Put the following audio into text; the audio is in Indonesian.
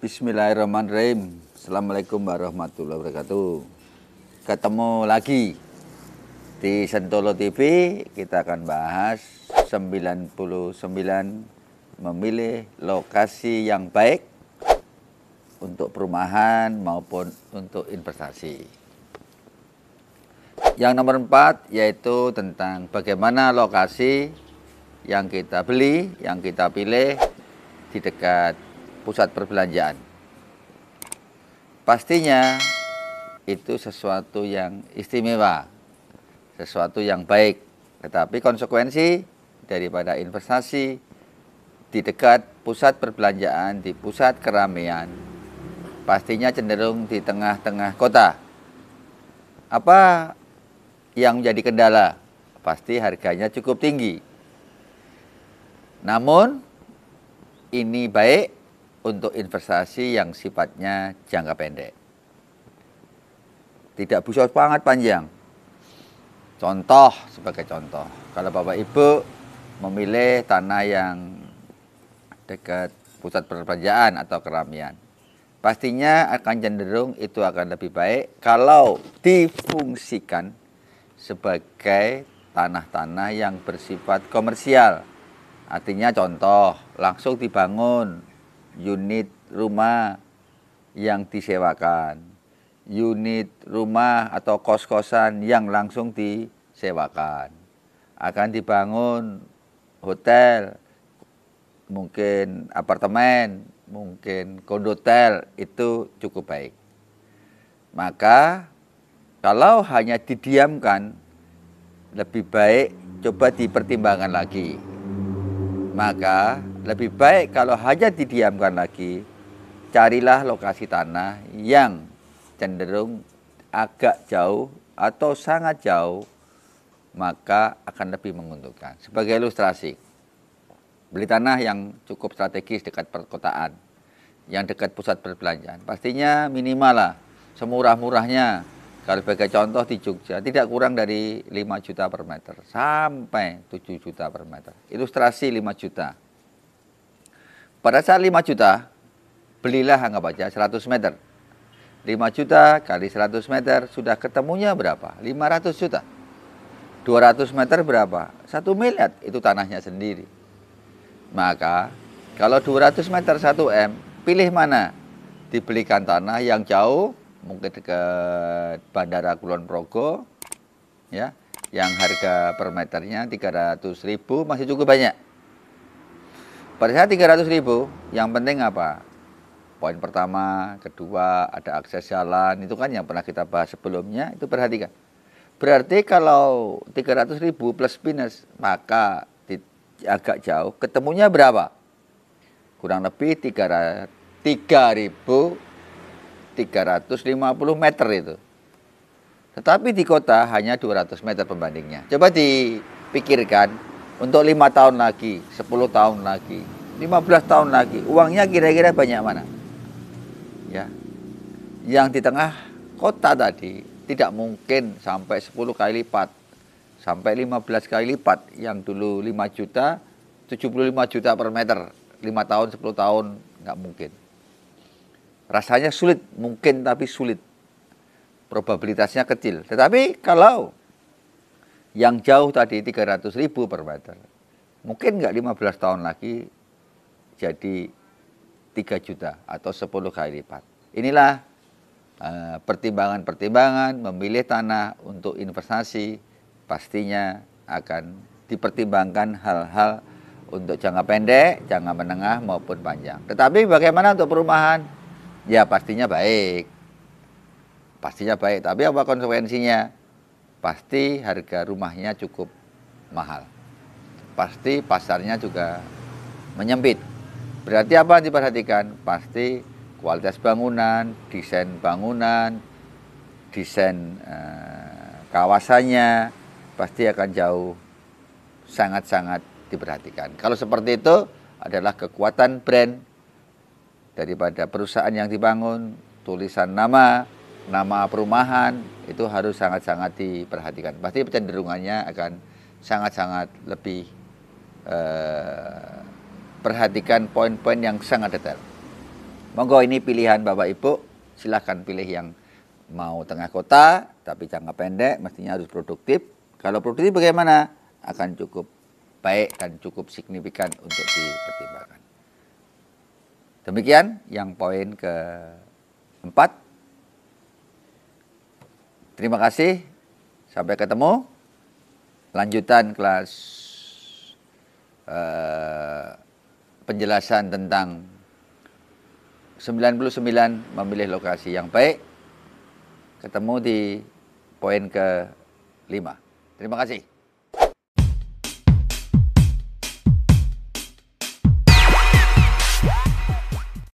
Bismillahirrahmanirrahim. Assalamualaikum warahmatullahi wabarakatuh. Ketemu lagi di Sentolo TV. Kita akan bahas 99 memilih lokasi yang baik untuk perumahan maupun untuk investasi. Yang nomor empat yaitu tentang bagaimana lokasi yang kita beli, yang kita pilih di dekat pusat perbelanjaan. Pastinya itu sesuatu yang istimewa, sesuatu yang baik. Tetapi konsekuensi daripada investasi di dekat pusat perbelanjaan, di pusat keramaian, pastinya cenderung di tengah-tengah kota. Apa yang menjadi kendala? Pasti harganya cukup tinggi. Namun, ini baik untuk investasi yang sifatnya jangka pendek. Tidak bisa sangat panjang. Contoh sebagai contoh, kalau Bapak Ibu memilih tanah yang dekat pusat perbelanjaan atau keramaian, pastinya akan cenderung itu akan lebih baik kalau difungsikan sebagai tanah-tanah yang bersifat komersial. Artinya contoh, langsung dibangun unit rumah yang disewakan, unit rumah atau kos-kosan yang langsung disewakan. Akan dibangun hotel, mungkin apartemen, mungkin kondotel itu cukup baik. Maka kalau hanya didiamkan lebih baik coba dipertimbangkan lagi. Maka lebih baik kalau hanya didiamkan lagi, carilah lokasi tanah yang cenderung agak jauh atau sangat jauh, maka akan lebih menguntungkan. Sebagai ilustrasi, beli tanah yang cukup strategis dekat perkotaan, yang dekat pusat perbelanjaan. Pastinya minimal lah, semurah-murahnya. Kalau sebagai contoh di Jogja, tidak kurang dari 5 juta per meter, sampai 7 juta per meter. Ilustrasi 5 juta pada saat 5 juta, belilah anggap aja 100 meter. 5 juta kali 100 meter sudah ketemunya berapa? 500 juta. 200 meter berapa? 1 miliar itu tanahnya sendiri. Maka kalau 200 meter 1 M, pilih mana? Dibelikan tanah yang jauh, mungkin dekat Bandara Kulon Progo, ya, yang harga per meternya 300 ribu masih cukup banyak pada saat 300 ribu, yang penting apa? Poin pertama, kedua, ada akses jalan, itu kan yang pernah kita bahas sebelumnya, itu perhatikan. Berarti kalau 300 ribu plus minus, maka di, agak jauh, ketemunya berapa? Kurang lebih 3.350 meter itu. Tetapi di kota hanya 200 meter pembandingnya. Coba dipikirkan, untuk lima tahun lagi, sepuluh tahun lagi, lima belas tahun lagi. Uangnya kira-kira banyak mana? Ya. Yang di tengah kota tadi tidak mungkin sampai sepuluh kali lipat. Sampai lima belas kali lipat yang dulu lima juta, tujuh puluh lima juta per meter. Lima tahun, sepuluh tahun, nggak mungkin. Rasanya sulit, mungkin tapi sulit. Probabilitasnya kecil. Tetapi kalau yang jauh tadi 300 ribu per meter. Mungkin nggak 15 tahun lagi jadi 3 juta atau 10 kali lipat. Inilah eh, pertimbangan-pertimbangan uh, memilih tanah untuk investasi pastinya akan dipertimbangkan hal-hal untuk jangka pendek, jangka menengah maupun panjang. Tetapi bagaimana untuk perumahan? Ya pastinya baik. Pastinya baik, tapi apa konsekuensinya? pasti harga rumahnya cukup mahal. Pasti pasarnya juga menyempit. Berarti apa yang diperhatikan? Pasti kualitas bangunan, desain bangunan, desain eh, kawasannya pasti akan jauh sangat-sangat diperhatikan. Kalau seperti itu adalah kekuatan brand daripada perusahaan yang dibangun, tulisan nama, nama perumahan, itu harus sangat-sangat diperhatikan. Pasti kecenderungannya akan sangat-sangat lebih eh, perhatikan poin-poin yang sangat detail. Monggo ini pilihan Bapak Ibu, silahkan pilih yang mau tengah kota tapi jangka pendek mestinya harus produktif. Kalau produktif bagaimana? Akan cukup baik dan cukup signifikan untuk dipertimbangkan. Demikian yang poin keempat Terima kasih. Sampai ketemu. Lanjutan kelas uh, penjelasan tentang 99 memilih lokasi yang baik. Ketemu di poin ke 5. Terima kasih.